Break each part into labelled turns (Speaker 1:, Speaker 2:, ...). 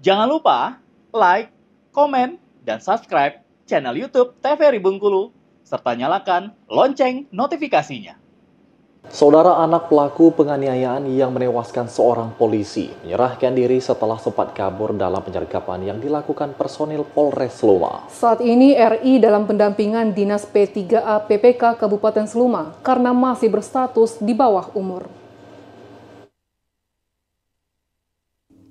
Speaker 1: Jangan lupa like, komen, dan subscribe channel YouTube TVRI Bengkulu, serta nyalakan lonceng notifikasinya. Saudara anak pelaku penganiayaan yang menewaskan seorang polisi menyerahkan diri setelah sempat kabur dalam penyergapan yang dilakukan personil Polres Seluma.
Speaker 2: Saat ini RI dalam pendampingan Dinas P3A PPK Kabupaten Seluma karena masih berstatus di bawah umur.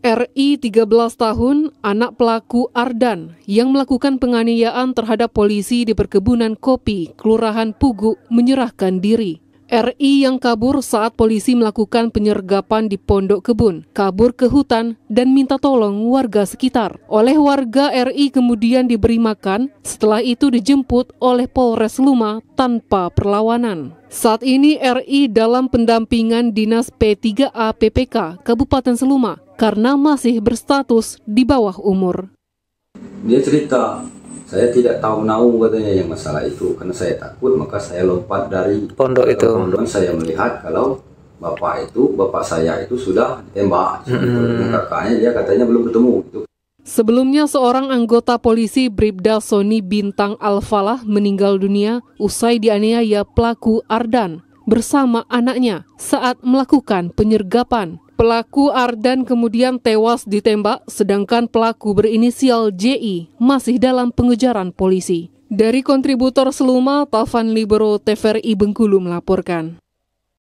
Speaker 2: RI 13 tahun, anak pelaku Ardan yang melakukan penganiayaan terhadap polisi di perkebunan kopi Kelurahan Pugu menyerahkan diri. RI yang kabur saat polisi melakukan penyergapan di pondok kebun, kabur ke hutan dan minta tolong warga sekitar. Oleh warga RI kemudian diberi makan, setelah itu dijemput oleh Polres Luma tanpa perlawanan. Saat ini RI dalam pendampingan Dinas P3A PPK Kabupaten Seluma karena masih berstatus di bawah umur.
Speaker 3: Dia cerita, saya tidak tahu menahu katanya yang masalah itu karena saya takut maka saya lompat dari pondok itu. Pondok saya melihat kalau bapak itu bapak saya itu sudah ditembak. Mm -hmm. Kakaknya dia katanya belum ketemu gitu.
Speaker 2: Sebelumnya seorang anggota polisi Bribda Sony Bintang Alfalah meninggal dunia usai dianiaya pelaku Ardan bersama anaknya saat melakukan penyergapan. Pelaku Ardan kemudian tewas ditembak, sedangkan pelaku berinisial JI masih dalam pengejaran polisi. Dari kontributor Seluma, Tavan Libero TVRI Bengkulu melaporkan.